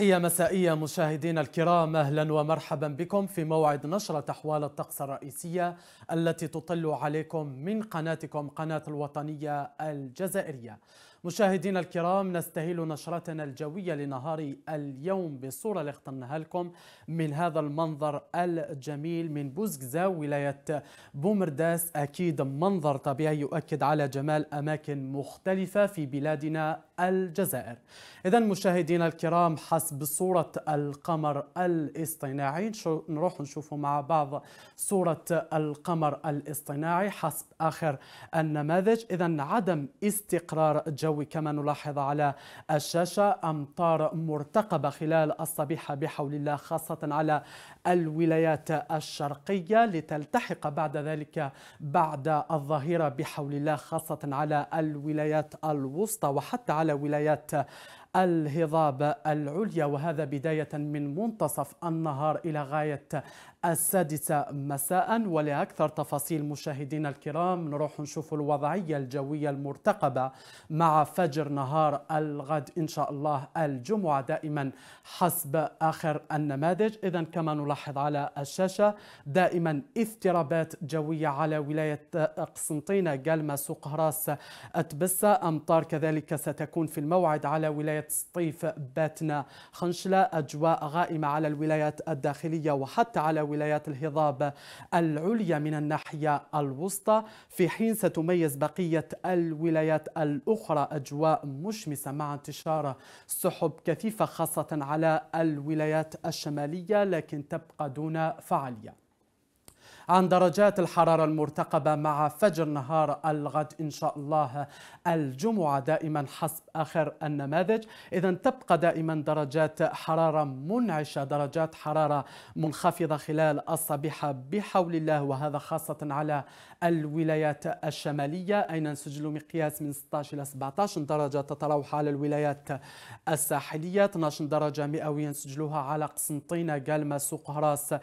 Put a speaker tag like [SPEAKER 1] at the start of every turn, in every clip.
[SPEAKER 1] تحية مسائية مشاهدينا الكرام أهلا ومرحبا بكم في موعد نشرة أحوال الطقس الرئيسية التي تطل عليكم من قناتكم قناة الوطنية الجزائرية مشاهدينا الكرام نستهل نشرتنا الجوية لنهار اليوم بالصورة اللي اخترناها لكم من هذا المنظر الجميل من بوزكزا ولاية بومرداس أكيد منظر طبيعي يؤكد على جمال أماكن مختلفة في بلادنا الجزائر إذا مشاهدينا الكرام حسب صورة القمر الاصطناعي نروح نشوف مع بعض صورة القمر الاصطناعي حسب آخر النماذج إذا عدم استقرار جو الجو كما نلاحظ على الشاشة أمطار مرتقبة خلال الصبيحة بحول الله خاصة على الولايات الشرقية لتلتحق بعد ذلك بعد الظهيرة بحول الله خاصة على الولايات الوسطى وحتى على ولايات الهضاب العليا وهذا بداية من منتصف النهار إلى غاية السادسة مساء ولأكثر تفاصيل مشاهدينا الكرام نروح نشوف الوضعية الجوية المرتقبة مع فجر نهار الغد إن شاء الله الجمعة دائما حسب آخر النماذج إذا كما نلاحظ على الشاشة دائما اضطرابات جوية على ولاية قسنطينة قلمة سوق هراس أتبسة أمطار كذلك ستكون في الموعد على ولاية ولاية سطيف باتنا خنشلة أجواء غائمة على الولايات الداخلية وحتى على ولايات الهضاب العليا من الناحية الوسطى في حين ستميز بقية الولايات الأخرى أجواء مشمسة مع انتشار سحب كثيفة خاصة على الولايات الشمالية لكن تبقى دون فعالية عن درجات الحرارة المرتقبة مع فجر نهار الغد إن شاء الله الجمعة دائما حسب آخر النماذج إذا تبقى دائما درجات حرارة منعشة درجات حرارة منخفضة خلال الصبيحة بحول الله وهذا خاصة على الولايات الشمالية أين نسجل مقياس من 16 إلى 17 درجة تتراوح على الولايات الساحلية 12 درجة مئوية نسجلوها على قسنطينة قالما سوق هراس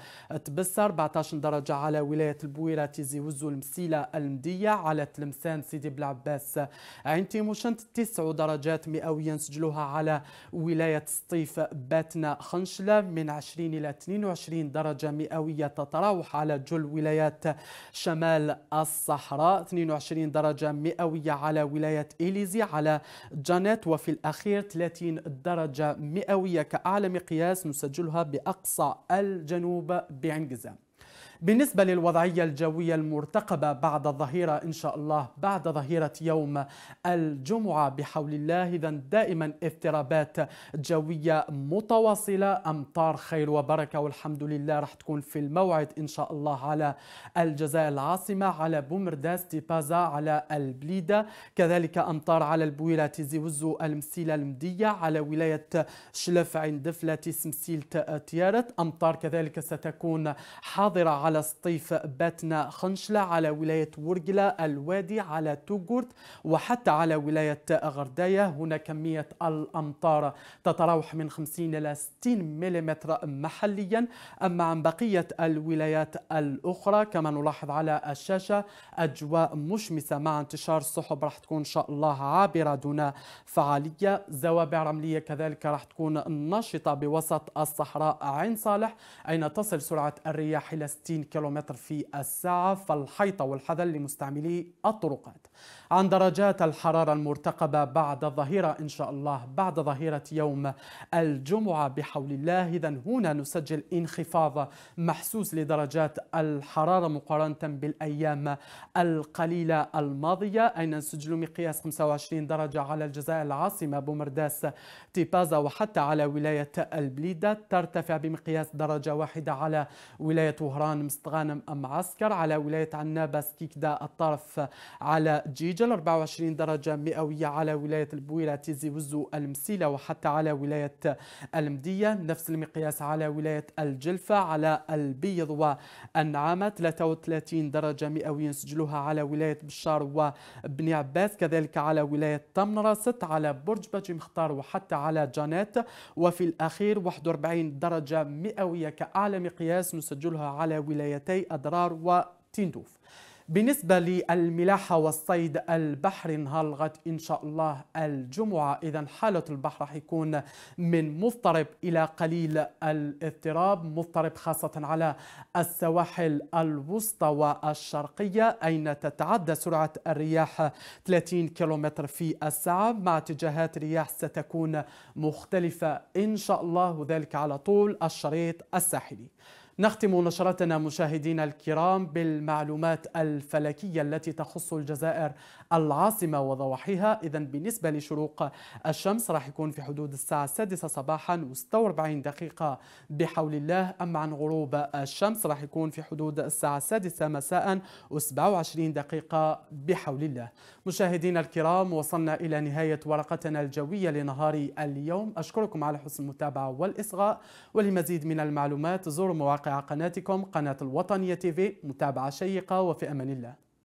[SPEAKER 1] تبسر 14 درجة على على ولاية البويرة تيزي وزو المسيلة المدية على تلمسان سيدي بلعباس عينتي مشنت تسع درجات مئوية نسجلوها على ولاية سطيف باتنا خنشلة من 20 إلى 22 درجة مئوية تتراوح على جل ولايات شمال الصحراء 22 درجة مئوية على ولاية إليزي على جانيت وفي الأخير 30 درجة مئوية كأعلى مقياس نسجلها بأقصى الجنوب بعنقزة بالنسبة للوضعية الجوية المرتقبة بعد الظهيرة إن شاء الله بعد ظهيرة يوم الجمعة بحول الله إذا دائما اضطرابات جوية متواصلة أمطار خير وبركة والحمد لله راح تكون في الموعد إن شاء الله على الجزائر العاصمة على بومرداس تيبازا على البليدة كذلك أمطار على البويرة وزو المسيلة المدية على ولاية شلف عند فلاتي سمسيلة تيارت أمطار كذلك ستكون حاضرة على سطيف باتنا خنشلة على ولاية ورقلة الوادي على توغورت وحتى على ولاية غرداية هنا كمية الأمطار تتراوح من 50 إلى 60 ملم محليا أما عن بقية الولايات الأخرى كما نلاحظ على الشاشة أجواء مشمسة مع انتشار السحب راح تكون إن شاء الله عابرة دون فعالية زوابع رملية كذلك راح تكون نشطة بوسط الصحراء عين صالح أين تصل سرعة الرياح إلى 60 30 كيلومتر في الساعة فالحيطة والحذر لمستعملي الطرقات عن درجات الحرارة المرتقبة بعد الظهيرة إن شاء الله بعد ظهيرة يوم الجمعة بحول الله إذا هنا نسجل انخفاض محسوس لدرجات الحرارة مقارنة بالأيام القليلة الماضية أين نسجل مقياس 25 درجة على الجزائر العاصمة بومرداس تيبازا وحتى على ولاية البليدة ترتفع بمقياس درجة واحدة على ولاية وهران مستغانم معسكر أم عسكر على ولاية عنابة سكيكدا الطرف على جيجل 24 درجة مئوية على ولاية البويرة تيزي وزو المسيلة وحتى على ولاية المدية نفس المقياس على ولاية الجلفة على البيض والنعامة 33 درجة مئوية نسجلوها على ولاية بشار وبني عباس كذلك على ولاية تمنرة على برج بجي مختار وحتى على جانات وفي الأخير 41 درجة مئوية كأعلى مقياس نسجلها على ولاية ولايتي أدرار وتندوف بالنسبة للملاحة والصيد البحر انهلغت إن شاء الله الجمعة إذا حالة البحر حيكون من مضطرب إلى قليل الاضطراب مضطرب خاصة على السواحل الوسطى والشرقية أين تتعدى سرعة الرياح 30 كيلومتر في الساعة مع اتجاهات رياح ستكون مختلفة إن شاء الله وذلك على طول الشريط الساحلي نختم نشرتنا مشاهدينا الكرام بالمعلومات الفلكية التي تخص الجزائر العاصمة وضواحيها إذا بالنسبة لشروق الشمس راح يكون في حدود الساعة السادسة صباحا و46 دقيقة بحول الله أما عن غروب الشمس راح يكون في حدود الساعة السادسة مساء و27 دقيقة بحول الله مشاهدينا الكرام وصلنا إلى نهاية ورقتنا الجوية لنهار اليوم أشكركم على حسن المتابعة والإصغاء ولمزيد من المعلومات زوروا مواقع قناتكم قناة الوطنية تيفي متابعة شيقة وفي أمان الله